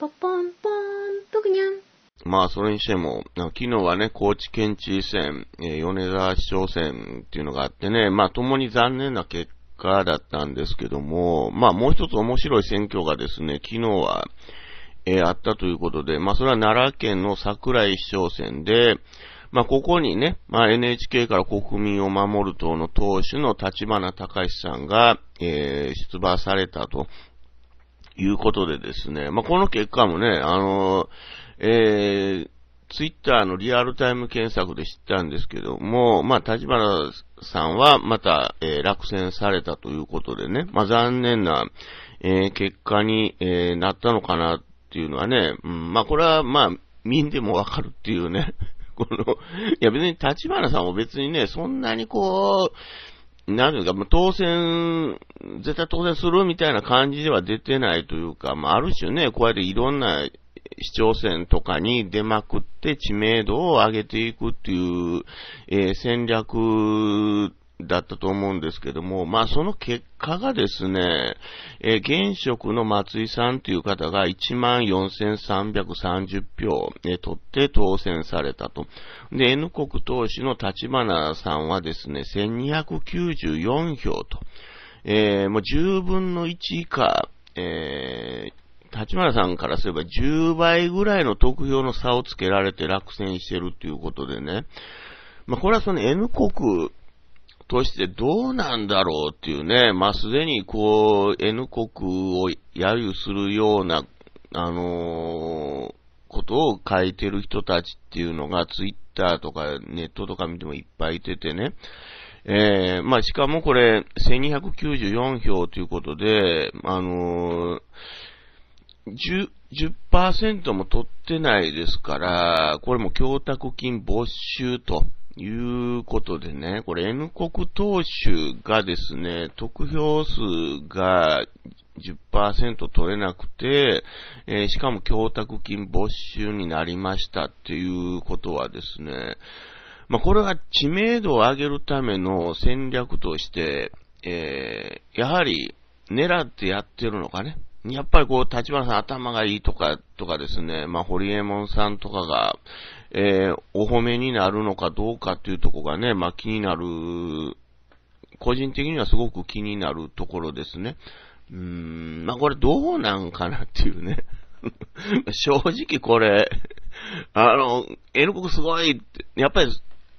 ポポンポン、ぷぐにゃん。まあ、それにしても、昨日はね、高知県知事選、えー、米沢市長選っていうのがあってね、まあ、共に残念な結果だったんですけども、まあ、もう一つ面白い選挙がですね、昨日は、えー、あったということで、まあ、それは奈良県の桜井市長選で、まあ、ここにね、まあ、NHK から国民を守る党の党首の立花隆さんが、えー、出馬されたということでですね、まあ、この結果もね、あの、えー、ツイッターのリアルタイム検索で知ったんですけども、まあ、立花さんはまた、えー、落選されたということでね、まあ、残念な、えー、結果に、えー、なったのかなっていうのはね、うん、まあ、これは、まあ、でもわかるっていうね、この、いや別に立花さんも別にね、そんなにこう、なんいうか、ま当選、絶対当選するみたいな感じでは出てないというか、まあ、ある種ね、こうやっていろんな市長選とかに出まくって知名度を上げていくっていう、えー、戦略だったと思うんですけども、まあその結果がですね、えー、現職の松井さんという方が14,330票、えー、取って当選されたと。で、N 国投資の立花さんはですね、1,294票と。えー、もう10分の1以下、え立花さんからすれば10倍ぐらいの得票の差をつけられて落選してるっていうことでね、まあ、これはその N 国としてどうなんだろうっていうね、まあ、すでにこう、N 国を揶揄するような、あのー、ことを書いてる人たちっていうのが、ツイッターとかネットとか見てもいっぱいいててね、えー、まあ、しかもこれ、1294票ということで、あのー、10%, 10も取ってないですから、これも供託金没収ということでね、これ N 国党首がですね、得票数が10%取れなくて、えー、しかも供託金没収になりましたっていうことはですね、まあ、これは知名度を上げるための戦略として、えー、やはり狙ってやってるのかね。やっぱりこう、立花さん頭がいいとか、とかですね、まあ、ホリエモンさんとかが、えー、お褒めになるのかどうかっていうとこがね、まあ、気になる、個人的にはすごく気になるところですね。うーん、まあ、これどうなんかなっていうね。正直これ、あの、N 国すごいって、やっぱり、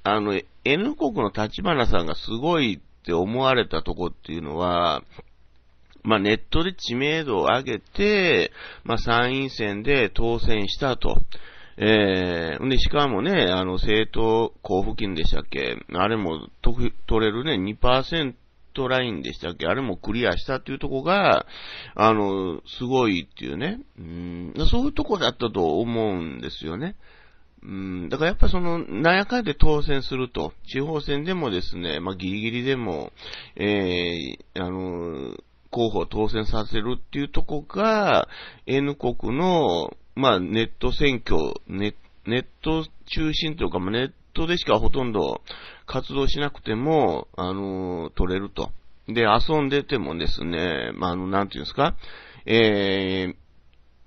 あの、N 国の立花さんがすごいって思われたとこっていうのは、まあ、ネットで知名度を上げて、まあ、参院選で当選したと。えー、んで、しかもね、あの、政党交付金でしたっけあれも取れるね、2%ラインでしたっけあれもクリアしたっていうとこが、あの、すごいっていうね。うん、そういうとこだったと思うんですよね。うん、だからやっぱその、なんやかんで当選すると、地方選でもですね、まあ、ギリギリでも、えー、あの、候補を当選させるっていうとこが、N 国の、まあ、ネット選挙、ネネット中心というか、ネットでしかほとんど活動しなくても、あの取れると。で、遊んでてもですね、まあ、あの、なんていうんですか、え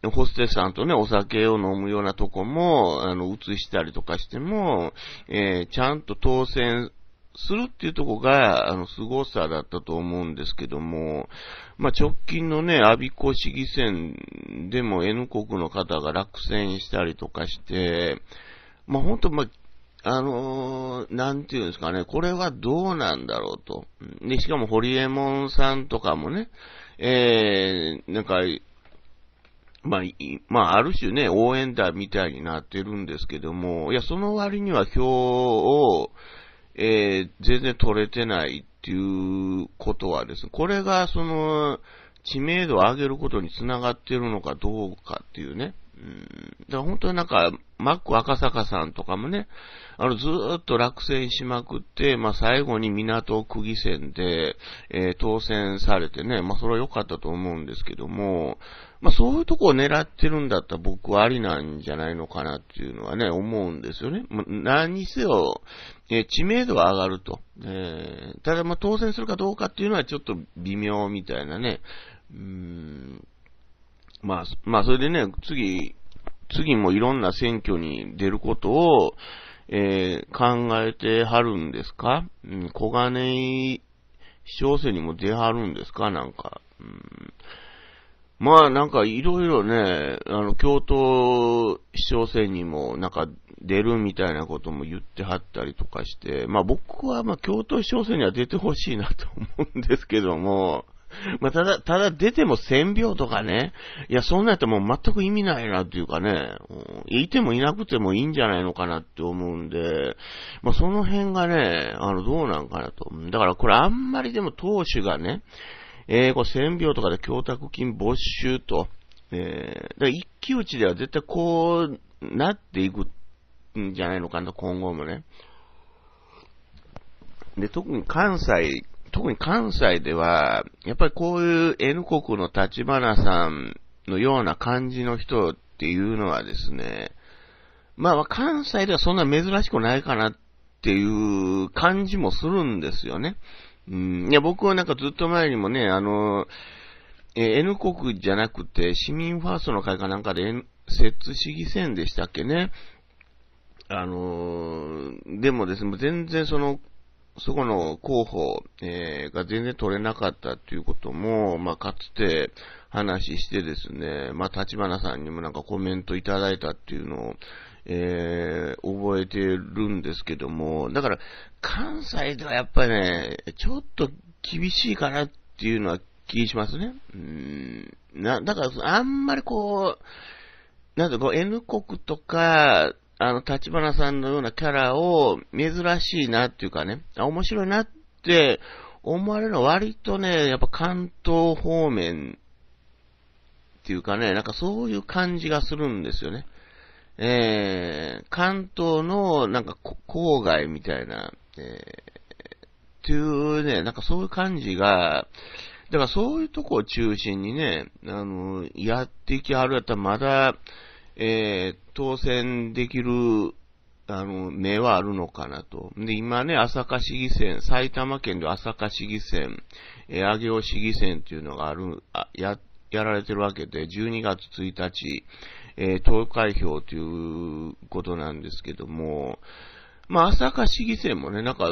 ー、ホステスさんとね、お酒を飲むようなとこも、あの、映したりとかしても、えー、ちゃんと当選するっていうとこが、あの、凄さだったと思うんですけども、まあ、直近のね、アビ子市議選でも N 国の方が落選したりとかして、まあ、ほんと、まあ、あのー、なんていうんですかね、これはどうなんだろうと。で、しかも、ホリエモンさんとかもね、えー、なんか、まあ、まあ、ある種ね、応援団みたいになってるんですけども、いや、その割には票を、えー、全然取れてないっていうことはですね、これがその、知名度を上げることにつながってるのかどうかっていうね。うん。だから本当になんか、マック赤坂さんとかもね、あの、ずーっと落選しまくって、まあ、最後に港区議選で、えー、当選されてね、まあ、それは良かったと思うんですけども、まあ、そういうとこを狙ってるんだったら僕はありなんじゃないのかなっていうのはね、思うんですよね。ま何にせよ、えー、知名度は上がると。えー、ただ、ま、当選するかどうかっていうのはちょっと微妙みたいなね。うん。まあ、まあ、それでね、次、次もいろんな選挙に出ることを、えー、考えてはるんですかうん、小金井市長選にも出はるんですかなんか。まあなんかいろいろね、あの、京都市長選にもなんか出るみたいなことも言ってはったりとかして、まあ僕はまあ京都市長選には出てほしいなと思うんですけども、まあただ、ただ出ても1000秒とかね、いやそんなやったらもう全く意味ないなっていうかね、いてもいなくてもいいんじゃないのかなって思うんで、まあその辺がね、あのどうなんかなと。だからこれあんまりでも党首がね、えこれ1秒とかで供託金没収と、えー、一騎打ちでは絶対こうなっていくんじゃないのかな、今後もね。で、特に関西、特に関西では、やっぱりこういう N 国の立花さんのような感じの人っていうのはですね、まあ関西ではそんな珍しくないかなっていう感じもするんですよね。うん、いや、僕はなんかずっと前にもね、あの、えー、N 国じゃなくて、市民ファーストの会かなんかで、摂津市議選でしたっけね。あのー、でもですね、全然その、そこの候補、えー、が全然取れなかったっていうことも、まあ、かつて話してですね、まあ、立花さんにもなんかコメントいただいたっていうのを、超えてるんですけども、だから関西ではやっぱりね、ちょっと厳しいかなっていうのは気にしますね。うん。な、だからあんまりこう、なんかこう、N 国とか、あの、立花さんのようなキャラを珍しいなっていうかね、あ、面白いなって思われるのは割とね、やっぱ関東方面っていうかね、なんかそういう感じがするんですよね。えー、関東のなんか郊外みたいな、えー、っていうね、なんかそういう感じが、だからそういうとこを中心にね、あの、やっていきはるやったらまだ、えー、当選できる、あの、目はあるのかなと。で、今ね、朝霞市議選、埼玉県で朝霞市議選、え上尾市議選っていうのがある、あや、やられてるわけで、12月1日、えー、投開票ということなんですけども、まあ、朝霞市議選もね、なんか、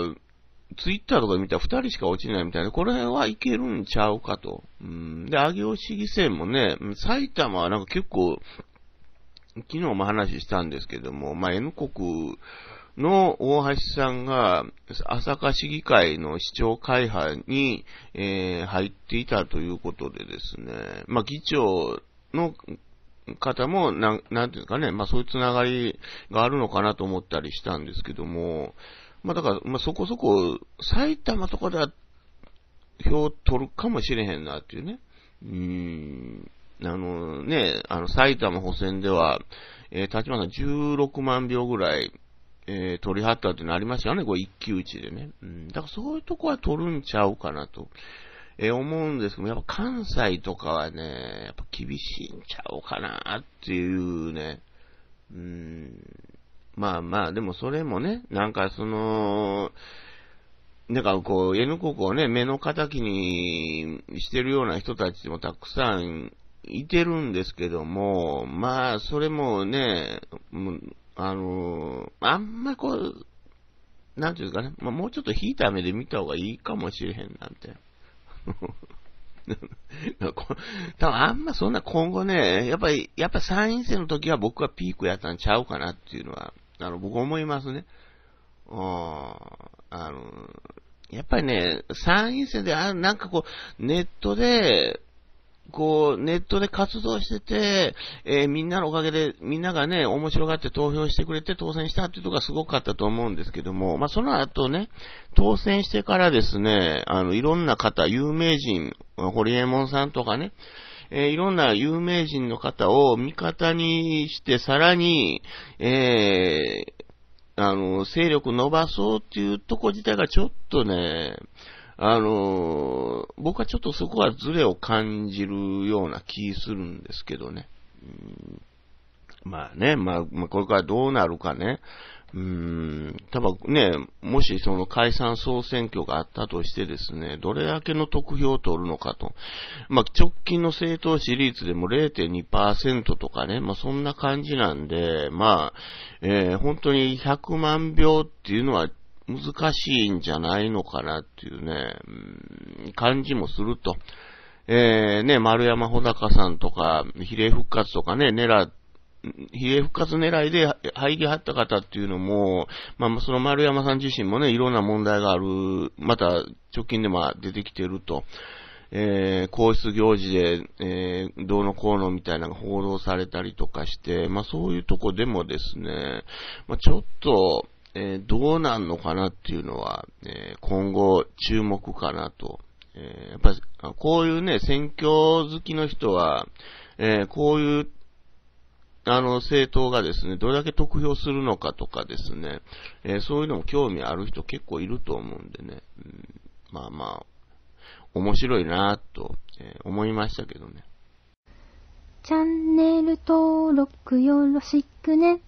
ツイッターとか見たら2人しか落ちないみたいな、これはいけるんちゃうかと。うん。で、上尾市議選もね、埼玉はなんか結構、昨日も話したんですけども、まあ、N 国の大橋さんが、朝霞市議会の市長会派に、えー、入っていたということでですね、まあ、議長の方も、なん、なんていうんですかね、まあそういうつながりがあるのかなと思ったりしたんですけども、まあだから、まあそこそこ、埼玉とかでは、票取るかもしれへんなっていうね。うん。あのね、あの埼玉補選では、えー、立花さん16万票ぐらい、えー、取りはったってなりましたよね、これ一騎打ちでね。うん。だからそういうとこは取るんちゃうかなと。え思うんですけど、やっぱ関西とかはね、やっぱ厳しいんちゃうかなっていうね、うん、まあまあ、でもそれもね、なんかその、なんかこう、N 国をね、目の敵にしてるような人たちもたくさんいてるんですけども、まあ、それもね、あの、あんまりこう、なんていうんですかね、まあ、もうちょっと引いた目で見た方がいいかもしれへんな、って。多分あんまそんな今後ね、やっぱり、やっぱ参院選の時は僕はピークやったんちゃうかなっていうのは、あの、僕思いますね。うん。あの、やっぱりね、参院選で、あなんかこう、ネットで、こう、ネットで活動してて、えー、みんなのおかげで、みんながね、面白がって投票してくれて当選したっていうとこがすごかったと思うんですけども、まあ、その後ね、当選してからですね、あの、いろんな方、有名人、ホリエモンさんとかね、えー、いろんな有名人の方を味方にして、さらに、えー、あの、勢力伸ばそうっていうとこ自体がちょっとね、あのー、僕はちょっとそこはズレを感じるような気するんですけどね。うんまあね、まあ、まあ、これからどうなるかね。うん、たぶんね、もしその解散総選挙があったとしてですね、どれだけの得票を取るのかと。まあ、直近の政党支持率でも0.2%とかね、まあ、そんな感じなんで、まあ、えー、本当に100万票っていうのは難しいんじゃないのかなっていうね、うん、感じもすると。えー、ね、丸山穂高さんとか、比例復活とかね、狙比例復活狙いで入りはった方っていうのも、まあ、その丸山さん自身もね、いろんな問題がある、また、直近でも出てきてると。えー、皇室行事で、えー、どうのこうのみたいなのが報道されたりとかして、まあそういうとこでもですね、まあちょっと、えー、どうなんのかなっていうのは、えー、今後注目かなと。えやっぱり、こういうね、選挙好きの人は、えこういう、あの、政党がですね、どれだけ得票するのかとかですね、えそういうのも興味ある人結構いると思うんでね、うん、まあまあ、面白いなぁと、え思いましたけどね。チャンネル登録よろしくね。